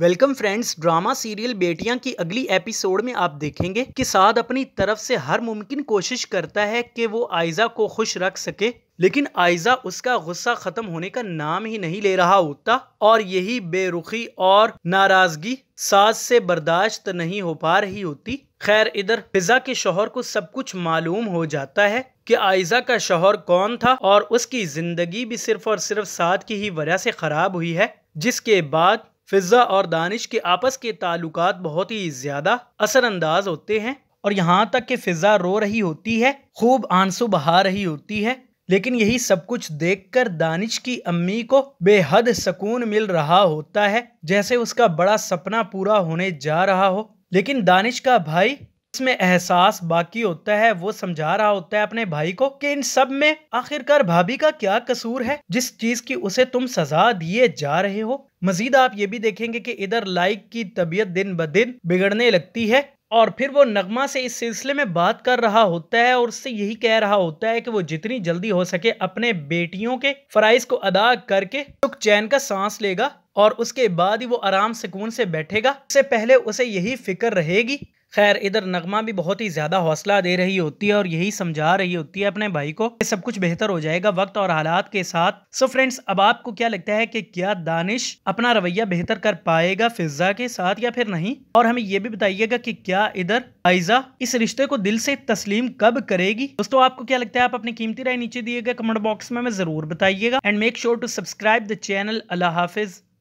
welcome friends drama serial बेटियां की अगली एपिसोड में आप देखेंगे कि साद अपनी तरफ से हर मुमकिन कोशिश करता है कि वो आयजा को खुश रख सके लेकिन आयजा उसका गुस्सा ख़त्म होने का नाम ही नहीं ले रहा होता और यही बेरुखी और नाराज़गी साज से बर्दाश्त नहीं हो पा रही होती खैर इधर फिजा के शोहर को सब कुछ मालूम हो जाता है कि आयजा का शोहर कौन था और उसकी ज़िंदगी भी सिर्फ और सिर्फ साद की ही वजह से ख़राब हुई है जिसके बाद फिज़ा और दानिश के आपस के ताल्लुक बहुत ही ज़्यादा असरअंदाज होते हैं और यहाँ तक कि फिज़ा रो रही होती है खूब आंसू बहा रही होती है लेकिन यही सब कुछ देखकर दानिश की अम्मी को बेहद सुकून मिल रहा होता है जैसे उसका बड़ा सपना पूरा होने जा रहा हो लेकिन दानिश का भाई इसमें एहसास बाकी होता है वो समझा रहा होता है अपने भाई को कि इन सब में आखिरकार भाभी का क्या कसूर है जिस चीज की उसे तुम सजा दिए जा रहे हो मजीद आप ये भी देखेंगे कि इधर लाइक की तबीयत दिन ब दिन बिगड़ने लगती है और फिर वो नगमा से इस सिलसिले में बात कर रहा होता है और उससे यही कह रहा होता है कि वो जितनी जल्दी हो सके अपने बेटियों के फ़राइज़ को अदा करके सुख चैन का सांस लेगा और उसके बाद ही वो आराम सुकून से बैठेगा उससे पहले उसे यही फिक्र रहेगी खैर इधर नगमा भी बहुत ही ज़्यादा हौसला दे रही होती है और यही समझा रही होती है अपने भाई को कि सब कुछ बेहतर हो जाएगा वक्त और हालात के साथ सो फ्रेंड्स अब आपको क्या लगता है कि क्या दानिश अपना रवैया बेहतर कर पाएगा फिजा के साथ या फिर नहीं और हमें ये भी बताइएगा कि क्या इधर आयजा इस रिश्ते को दिल से तस्लीम कब करेगी दोस्तों आपको क्या लगता है आप अपनी कीमती राय नीचे दिएगा कमेंट बॉक्स में जरूर बताइएगा and make sure to subscribe the channel अल्लाह हाफिज़